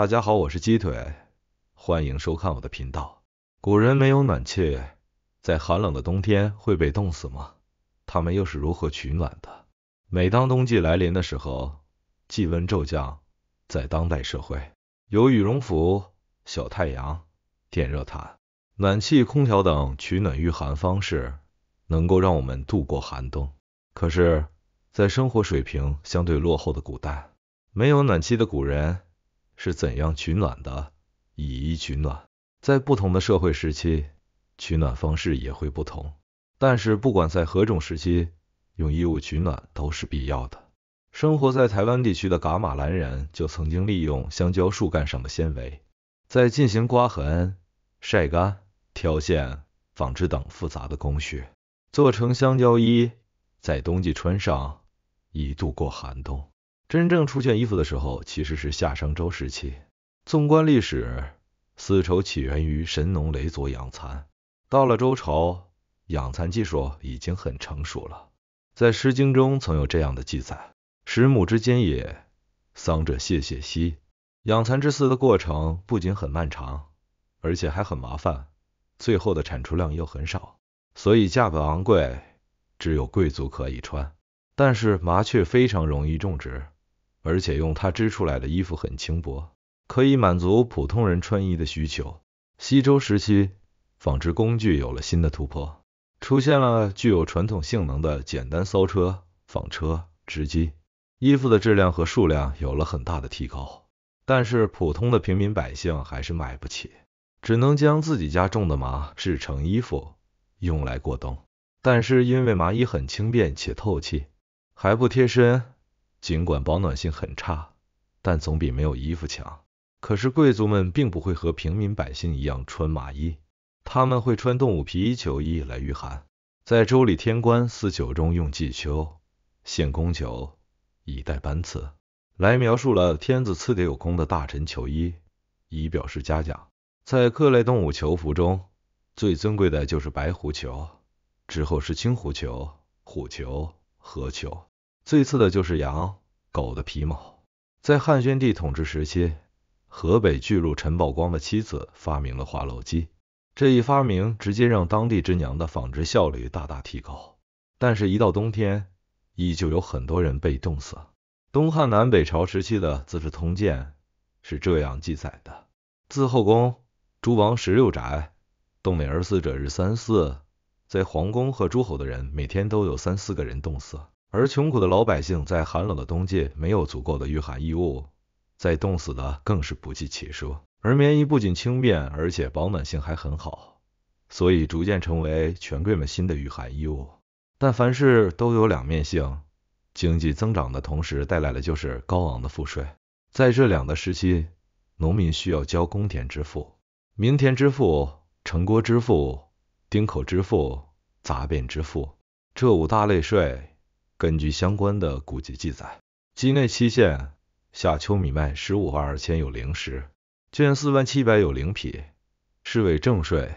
大家好，我是鸡腿，欢迎收看我的频道。古人没有暖气，在寒冷的冬天会被冻死吗？他们又是如何取暖的？每当冬季来临的时候，气温骤降。在当代社会，有羽绒服、小太阳、电热毯、暖气、空调等取暖御寒方式，能够让我们度过寒冬。可是，在生活水平相对落后的古代，没有暖气的古人。是怎样取暖的？以衣取暖，在不同的社会时期，取暖方式也会不同。但是不管在何种时期，用衣物取暖都是必要的。生活在台湾地区的噶玛兰人就曾经利用香蕉树干上的纤维，在进行刮痕、晒干、挑线、纺织等复杂的工序，做成香蕉衣，在冬季穿上以度过寒冬。真正出现衣服的时候，其实是夏商周时期。纵观历史，丝绸起源于神农雷佐养蚕，到了周朝，养蚕技术已经很成熟了。在《诗经》中曾有这样的记载：“十亩之间也，桑者泄谢兮。”养蚕之丝的过程不仅很漫长，而且还很麻烦，最后的产出量又很少，所以价格昂贵，只有贵族可以穿。但是麻雀非常容易种植。而且用它织出来的衣服很轻薄，可以满足普通人穿衣的需求。西周时期，纺织工具有了新的突破，出现了具有传统性能的简单骚车、纺车、织机，衣服的质量和数量有了很大的提高。但是普通的平民百姓还是买不起，只能将自己家种的麻制成衣服，用来过冬。但是因为麻衣很轻便且透气，还不贴身。尽管保暖性很差，但总比没有衣服强。可是贵族们并不会和平民百姓一样穿麻衣，他们会穿动物皮衣球衣来御寒。在周礼天官四九中，用季秋献公球，以待班次，来描述了天子赐给有功的大臣球衣，以表示嘉奖。在各类动物球服中，最尊贵的就是白狐裘，之后是青狐裘、虎裘、河裘。最次的就是羊、狗的皮毛。在汉宣帝统治时期，河北巨鹿陈宝光的妻子发明了滑轮机。这一发明直接让当地织娘的纺织效率大大提高。但是，一到冬天，依旧有很多人被冻死。东汉南北朝时期的《资治通鉴》是这样记载的：自后宫、诸王十六宅，冻二而死者日三四。在皇宫和诸侯的人，每天都有三四个人冻死。而穷苦的老百姓在寒冷的冬季没有足够的御寒衣物，在冻死的更是不计其数。而棉衣不仅轻便，而且保暖性还很好，所以逐渐成为权贵们新的御寒衣物。但凡事都有两面性，经济增长的同时带来的就是高昂的赋税。在这两个时期，农民需要交公田之赋、民田之赋、城郭之赋、丁口之赋、杂变之赋这五大类税。根据相关的古籍记载，境内七县夏秋米麦十五万二千有零石，绢四万七百有零匹，是为正税。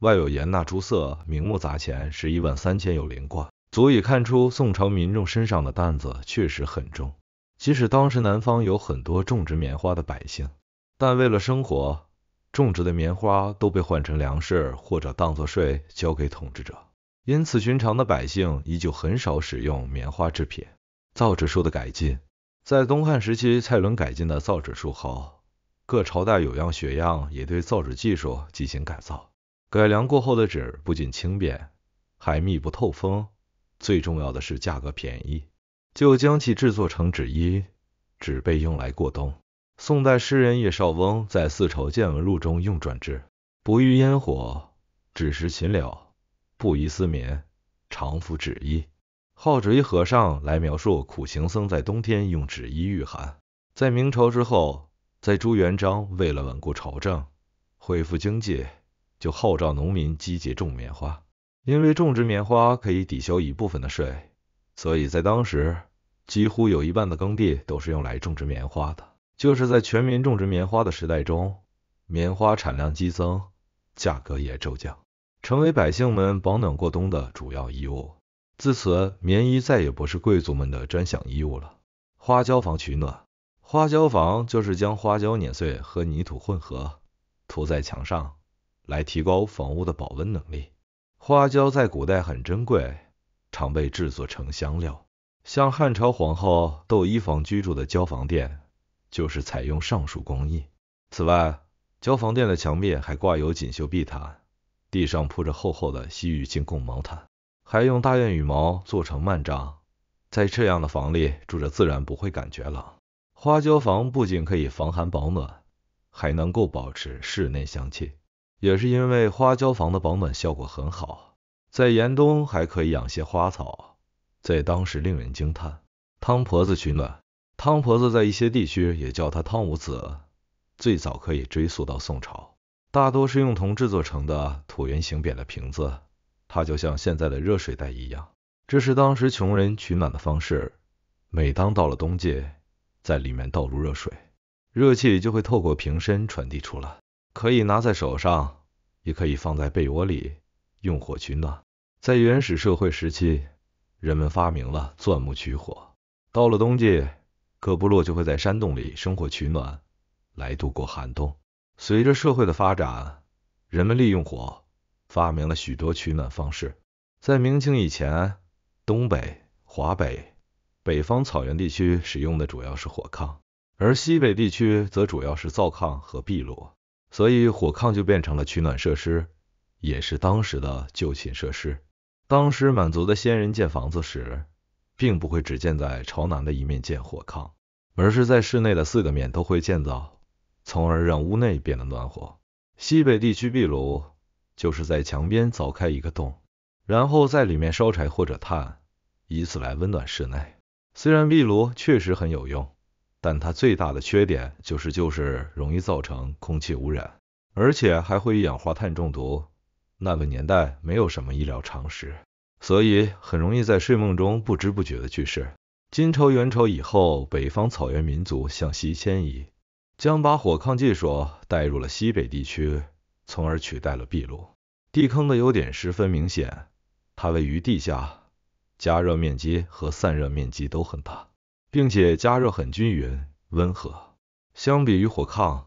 外有盐纳、朱色、明目杂钱十一万三千有零贯，足以看出宋朝民众身上的担子确实很重。即使当时南方有很多种植棉花的百姓，但为了生活，种植的棉花都被换成粮食或者当作税交给统治者。因此，寻常的百姓依旧很少使用棉花制品。造纸术的改进，在东汉时期蔡伦改进的造纸术后，各朝代有样学样，也对造纸技术进行改造。改良过后的纸不仅轻便，还密不透风，最重要的是价格便宜。就将其制作成纸衣，纸被用来过冬。宋代诗人叶绍翁在《四朝见闻录》中用转纸，不遇烟火，只食禽鸟。布衣丝棉，常服纸衣。号纸衣和尚来描述苦行僧在冬天用纸衣御寒。在明朝之后，在朱元璋为了稳固朝政、恢复经济，就号召农民积极种棉花。因为种植棉花可以抵消一部分的税，所以在当时几乎有一半的耕地都是用来种植棉花的。就是在全民种植棉花的时代中，棉花产量激增，价格也骤降。成为百姓们保暖过冬的主要衣物。自此，棉衣再也不是贵族们的专享衣物了。花椒房取暖，花椒房就是将花椒碾碎和泥土混合，涂在墙上，来提高房屋的保温能力。花椒在古代很珍贵，常被制作成香料。像汉朝皇后窦漪房居住的椒房殿，就是采用上述工艺。此外，椒房殿的墙壁还挂有锦绣碧毯。地上铺着厚厚的西域进贡毛毯，还用大雁羽毛做成幔帐，在这样的房里住着自然不会感觉冷。花椒房不仅可以防寒保暖，还能够保持室内香气。也是因为花椒房的保暖效果很好，在严冬还可以养些花草，在当时令人惊叹。汤婆子取暖，汤婆子在一些地区也叫它汤五子，最早可以追溯到宋朝。大多是用铜制作成的椭圆形扁的瓶子，它就像现在的热水袋一样，这是当时穷人取暖的方式。每当到了冬季，在里面倒入热水，热气就会透过瓶身传递出来，可以拿在手上，也可以放在被窝里用火取暖。在原始社会时期，人们发明了钻木取火，到了冬季，各部落就会在山洞里生火取暖，来度过寒冬。随着社会的发展，人们利用火发明了许多取暖方式。在明清以前，东北、华北、北方草原地区使用的主要是火炕，而西北地区则主要是灶炕和壁炉。所以，火炕就变成了取暖设施，也是当时的就寝设施。当时满族的先人建房子时，并不会只建在朝南的一面建火炕，而是在室内的四个面都会建造。从而让屋内变得暖和。西北地区壁炉就是在墙边凿开一个洞，然后在里面烧柴或者炭，以此来温暖室内。虽然壁炉确实很有用，但它最大的缺点就是就是容易造成空气污染，而且还会一氧化碳中毒。那个年代没有什么医疗常识，所以很容易在睡梦中不知不觉的去世。金朝、元朝以后，北方草原民族向西迁移。将把火炕技术带入了西北地区，从而取代了壁炉。地坑的优点十分明显，它位于地下，加热面积和散热面积都很大，并且加热很均匀、温和。相比于火炕，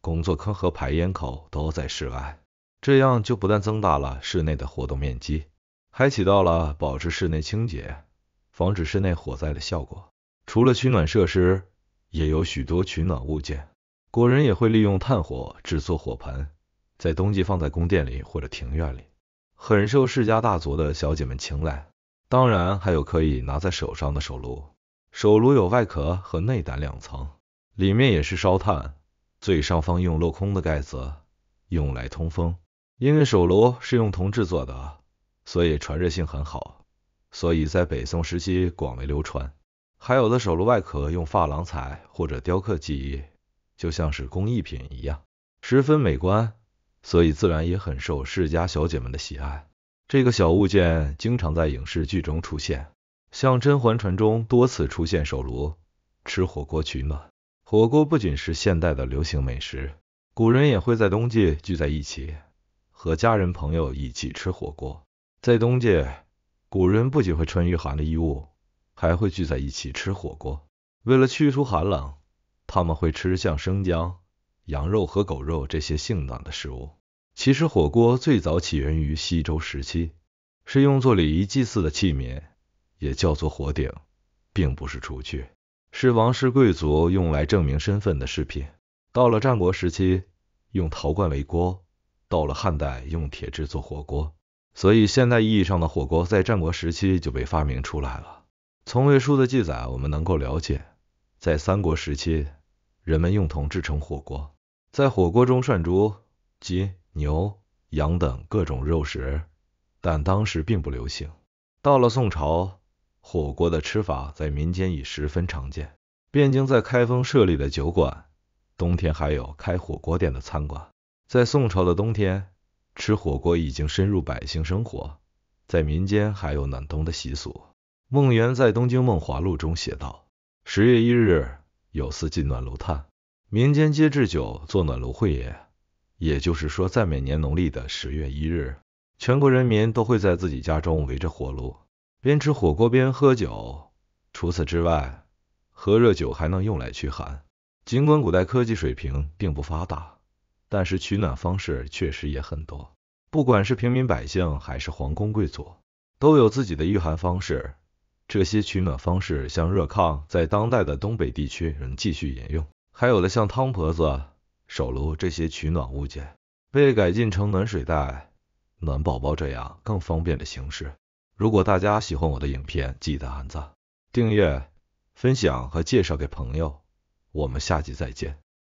工作坑和排烟口都在室外，这样就不但增大了室内的活动面积，还起到了保持室内清洁、防止室内火灾的效果。除了取暖设施，也有许多取暖物件，古人也会利用炭火制作火盆，在冬季放在宫殿里或者庭院里，很受世家大族的小姐们青睐。当然，还有可以拿在手上的手炉。手炉有外壳和内胆两层，里面也是烧炭，最上方用镂空的盖子用来通风。因为手炉是用铜制作的，所以传热性很好，所以在北宋时期广为流传。还有的手炉外壳用珐琅彩或者雕刻技艺，就像是工艺品一样，十分美观，所以自然也很受世家小姐们的喜爱。这个小物件经常在影视剧中出现，像《甄嬛传》中多次出现手炉，吃火锅取暖。火锅不仅是现代的流行美食，古人也会在冬季聚在一起，和家人朋友一起吃火锅。在冬季，古人不仅会穿御寒的衣物。还会聚在一起吃火锅，为了去除寒冷，他们会吃像生姜、羊肉和狗肉这些性暖的食物。其实火锅最早起源于西周时期，是用作礼仪祭祀的器皿，也叫做火鼎，并不是厨具，是王室贵族用来证明身份的饰品。到了战国时期，用陶罐为锅；到了汉代，用铁制作火锅。所以，现代意义上的火锅在战国时期就被发明出来了。从魏书的记载，我们能够了解，在三国时期，人们用铜制成火锅，在火锅中涮猪、鸡、牛、羊等各种肉食，但当时并不流行。到了宋朝，火锅的吃法在民间已十分常见。汴京在开封设立的酒馆，冬天还有开火锅店的餐馆。在宋朝的冬天，吃火锅已经深入百姓生活，在民间还有暖冬的习俗。梦圆在《东京梦华录》中写道：“十月一日，有司进暖炉炭，民间皆置酒，做暖炉会也。”也就是说，在每年农历的十月一日，全国人民都会在自己家中围着火炉，边吃火锅边喝酒。除此之外，喝热酒还能用来驱寒。尽管古代科技水平并不发达，但是取暖方式确实也很多。不管是平民百姓还是皇宫贵族，都有自己的御寒方式。这些取暖方式，像热炕，在当代的东北地区仍继续沿用；还有的像汤婆子、手炉这些取暖物件，被改进成暖水袋、暖宝宝这样更方便的形式。如果大家喜欢我的影片，记得按赞、订阅、分享和介绍给朋友。我们下期再见。